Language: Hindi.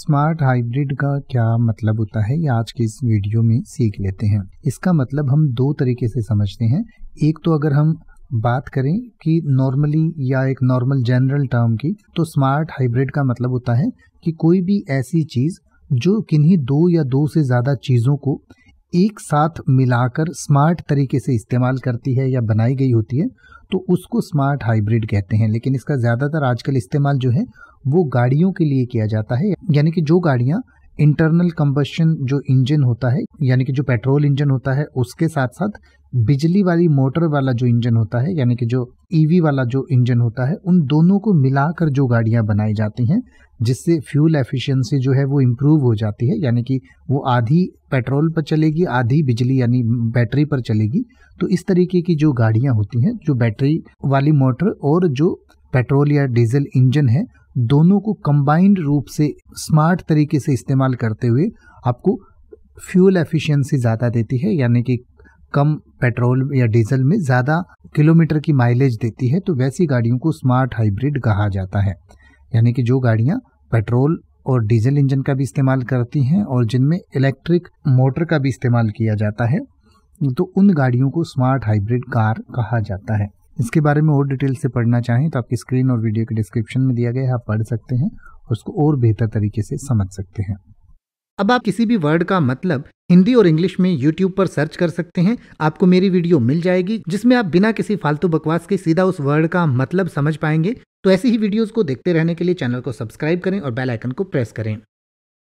स्मार्ट हाइब्रिड का क्या मतलब होता है ये आज के इस वीडियो में सीख लेते हैं इसका मतलब हम दो तरीके से समझते हैं एक तो अगर हम बात करें कि नॉर्मली या एक नॉर्मल जनरल टर्म की तो स्मार्ट हाइब्रिड का मतलब होता है कि कोई भी ऐसी चीज़ जो किन्हीं दो या दो से ज़्यादा चीज़ों को एक साथ मिलाकर स्मार्ट तरीके से इस्तेमाल करती है या बनाई गई होती है तो उसको स्मार्ट हाइब्रिड कहते हैं लेकिन इसका ज़्यादातर आजकल इस्तेमाल जो है वो गाड़ियों के लिए किया जाता है यानी कि जो गाड़ियाँ इंटरनल कंबशन जो इंजन होता है यानी कि जो पेट्रोल इंजन होता है उसके साथ साथ बिजली वाली मोटर वाला जो इंजन होता है यानी कि जो ईवी e वाला जो इंजन होता है उन दोनों को मिलाकर जो गाड़ियां बनाई जाती हैं जिससे फ्यूल एफिशिएंसी जो है वो इम्प्रूव हो जाती है यानी कि वो आधी पेट्रोल पर चलेगी आधी बिजली यानी बैटरी पर चलेगी तो इस तरीके की जो गाड़ियां होती हैं जो बैटरी वाली मोटर और जो पेट्रोल या डीजल इंजन है दोनों को कंबाइंड रूप से स्मार्ट तरीके से इस्तेमाल करते हुए आपको फ्यूल एफिशिएंसी ज़्यादा देती है यानी कि कम पेट्रोल या डीजल में ज़्यादा किलोमीटर की माइलेज देती है तो वैसी गाड़ियों को स्मार्ट हाइब्रिड कहा जाता है यानी कि जो गाड़ियाँ पेट्रोल और डीजल इंजन का भी इस्तेमाल करती हैं और जिनमें इलेक्ट्रिक मोटर का भी इस्तेमाल किया जाता है तो उन गाड़ियों को स्मार्ट हाइब्रिड कार कहा जाता है इसके बारे में और डिटेल से पढ़ना चाहें तो आपकी स्क्रीन और वीडियो के डिस्क्रिप्शन में दिया गया है आप पढ़ सकते हैं और उसको और बेहतर तरीके से समझ सकते हैं अब आप किसी भी वर्ड का मतलब हिंदी और इंग्लिश में यूट्यूब पर सर्च कर सकते हैं आपको मेरी वीडियो मिल जाएगी जिसमें आप बिना किसी फालतू बकवास के सीधा उस वर्ड का मतलब समझ पाएंगे तो ऐसी ही वीडियोज को देखते रहने के लिए चैनल को सब्सक्राइब करें और बेलाइकन को प्रेस करें